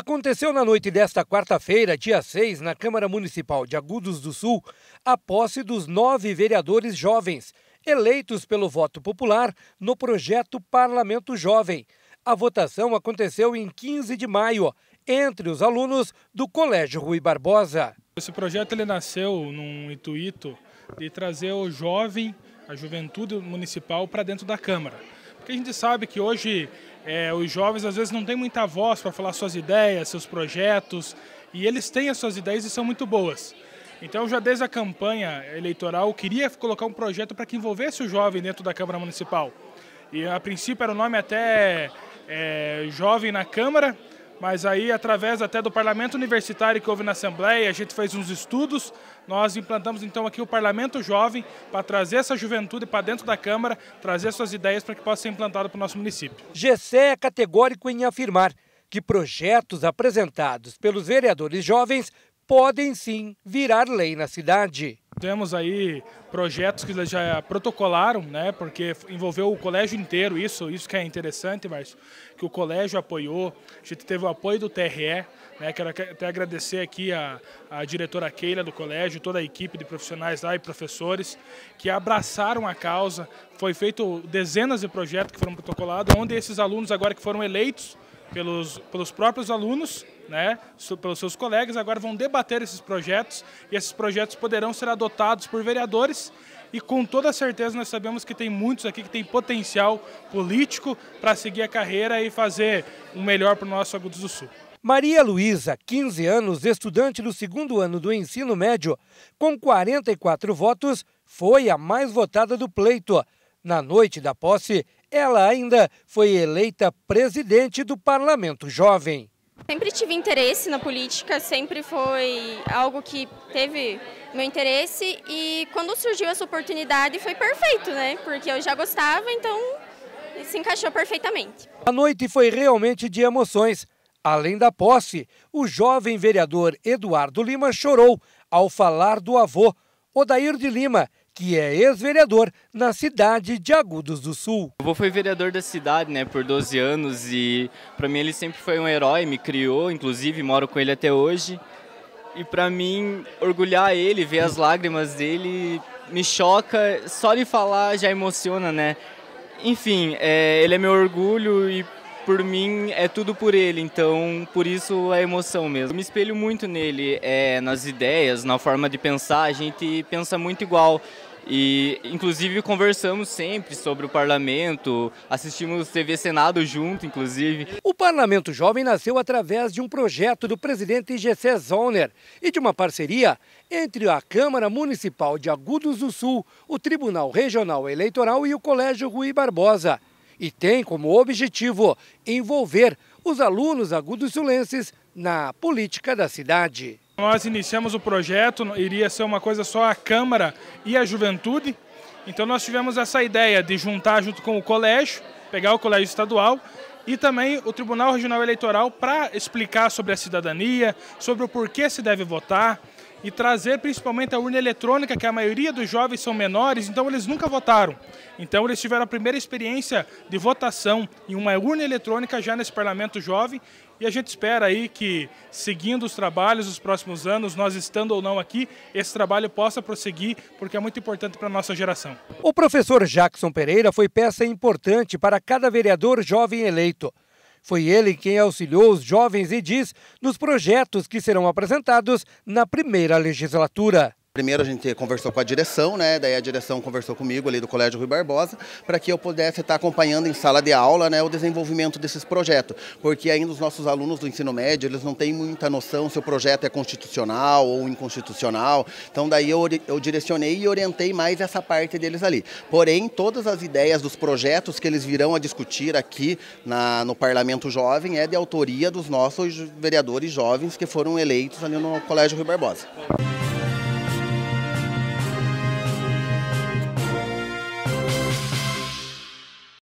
Aconteceu na noite desta quarta-feira, dia 6, na Câmara Municipal de Agudos do Sul, a posse dos nove vereadores jovens, eleitos pelo voto popular no projeto Parlamento Jovem. A votação aconteceu em 15 de maio, entre os alunos do Colégio Rui Barbosa. Esse projeto ele nasceu num intuito de trazer o jovem, a juventude municipal, para dentro da Câmara. Porque a gente sabe que hoje é, os jovens às vezes não têm muita voz para falar suas ideias, seus projetos, e eles têm as suas ideias e são muito boas. Então, já desde a campanha eleitoral, queria colocar um projeto para que envolvesse o jovem dentro da Câmara Municipal. E a princípio era o nome até é, Jovem na Câmara, mas aí, através até do parlamento universitário que houve na Assembleia, a gente fez uns estudos, nós implantamos então aqui o parlamento jovem para trazer essa juventude para dentro da Câmara, trazer suas ideias para que possa ser implantado para o nosso município. GC é categórico em afirmar que projetos apresentados pelos vereadores jovens podem sim virar lei na cidade. Temos aí projetos que já protocolaram, né, porque envolveu o colégio inteiro, isso, isso que é interessante, Márcio, que o colégio apoiou, a gente teve o apoio do TRE, né, quero até agradecer aqui a, a diretora Keila do colégio, toda a equipe de profissionais lá e professores que abraçaram a causa, foi feito dezenas de projetos que foram protocolados, onde esses alunos agora que foram eleitos pelos, pelos próprios alunos, né, pelos seus colegas, agora vão debater esses projetos e esses projetos poderão ser adotados por vereadores e com toda certeza nós sabemos que tem muitos aqui que tem potencial político para seguir a carreira e fazer o um melhor para o nosso Agudos do Sul. Maria Luísa, 15 anos, estudante do segundo ano do ensino médio, com 44 votos, foi a mais votada do pleito. Na noite da posse, ela ainda foi eleita presidente do Parlamento Jovem. Sempre tive interesse na política, sempre foi algo que teve meu interesse e quando surgiu essa oportunidade foi perfeito, né? Porque eu já gostava, então se encaixou perfeitamente. A noite foi realmente de emoções. Além da posse, o jovem vereador Eduardo Lima chorou ao falar do avô, Odair de Lima, que é ex-vereador na cidade de Agudos do Sul. O foi vereador da cidade, né, por 12 anos e para mim ele sempre foi um herói, me criou, inclusive moro com ele até hoje. E para mim orgulhar ele, ver as lágrimas dele me choca, só de falar já emociona, né? Enfim, é, ele é meu orgulho e por mim é tudo por ele, então por isso a é emoção mesmo. Eu me espelho muito nele, é, nas ideias, na forma de pensar, a gente pensa muito igual. E, inclusive, conversamos sempre sobre o parlamento, assistimos TV Senado junto, inclusive. O Parlamento Jovem nasceu através de um projeto do presidente GC Zoner e de uma parceria entre a Câmara Municipal de Agudos do Sul, o Tribunal Regional Eleitoral e o Colégio Rui Barbosa. E tem como objetivo envolver os alunos agudos sulenses na política da cidade. Nós iniciamos o projeto, iria ser uma coisa só a Câmara e a Juventude. Então nós tivemos essa ideia de juntar junto com o colégio, pegar o colégio estadual e também o Tribunal Regional Eleitoral para explicar sobre a cidadania, sobre o porquê se deve votar e trazer principalmente a urna eletrônica, que a maioria dos jovens são menores, então eles nunca votaram. Então eles tiveram a primeira experiência de votação em uma urna eletrônica já nesse parlamento jovem e a gente espera aí que, seguindo os trabalhos nos próximos anos, nós estando ou não aqui, esse trabalho possa prosseguir, porque é muito importante para a nossa geração. O professor Jackson Pereira foi peça importante para cada vereador jovem eleito. Foi ele quem auxiliou os jovens e diz nos projetos que serão apresentados na primeira legislatura. Primeiro a gente conversou com a direção, né? Daí a direção conversou comigo ali do Colégio Rui Barbosa para que eu pudesse estar tá acompanhando em sala de aula, né, o desenvolvimento desses projetos, porque ainda os nossos alunos do ensino médio eles não têm muita noção se o projeto é constitucional ou inconstitucional. Então daí eu, eu direcionei e orientei mais essa parte deles ali. Porém todas as ideias dos projetos que eles virão a discutir aqui na, no Parlamento Jovem é de autoria dos nossos vereadores jovens que foram eleitos ali no Colégio Rui Barbosa.